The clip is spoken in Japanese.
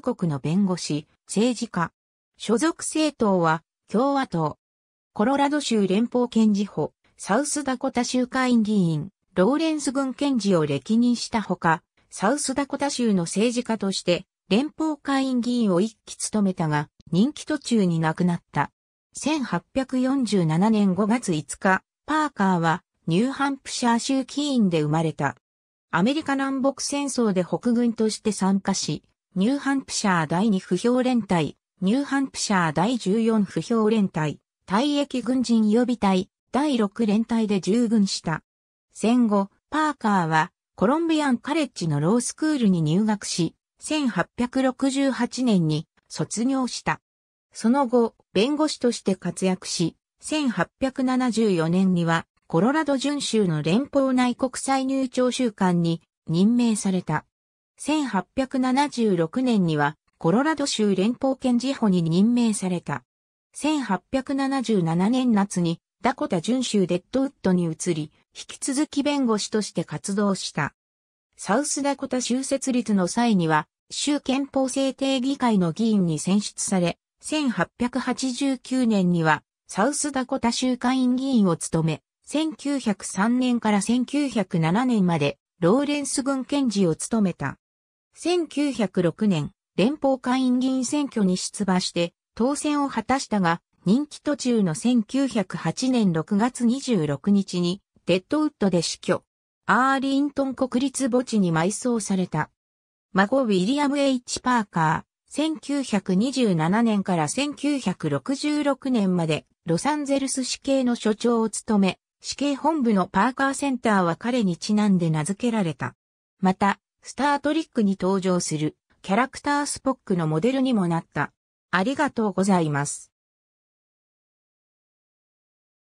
ト国の弁護士、政治家。所属政党は共和党。コロラド州連邦検事補、サウスダコタ州会議員、ローレンス郡検事を歴任したほか、サウスダコタ州の政治家として連邦会員議員を一期務めたが、任期途中に亡くなった。1847年5月5日、パーカーはニューハンプシャー州キーンで生まれた。アメリカ南北戦争で北軍として参加し、ニューハンプシャー第2不評連隊、ニューハンプシャー第14不評連隊、退役軍人予備隊、第6連隊で従軍した。戦後、パーカーはコロンビアンカレッジのロースクールに入学し、1868年に卒業した。その後、弁護士として活躍し、1874年にはコロラド準州の連邦内国際入庁週間に任命された。1876年にはコロラド州連邦検事補に任命された。1877年夏にダコタ準州デッドウッドに移り、引き続き弁護士として活動した。サウスダコタ州設立の際には、州憲法制定議会の議員に選出され、1889年にはサウスダコタ州会員議員を務め、1903年から1907年までローレンス軍検事を務めた。1906年、連邦会員議員選挙に出馬して、当選を果たしたが、任期途中の1908年6月26日に、デッドウッドで死去。アーリントン国立墓地に埋葬された。孫ウィリアム・ H・ パーカー、1927年から1966年まで、ロサンゼルス死刑の所長を務め、死刑本部のパーカーセンターは彼にちなんで名付けられた。また、スタートリックに登場するキャラクタースポックのモデルにもなった。ありがとうございます。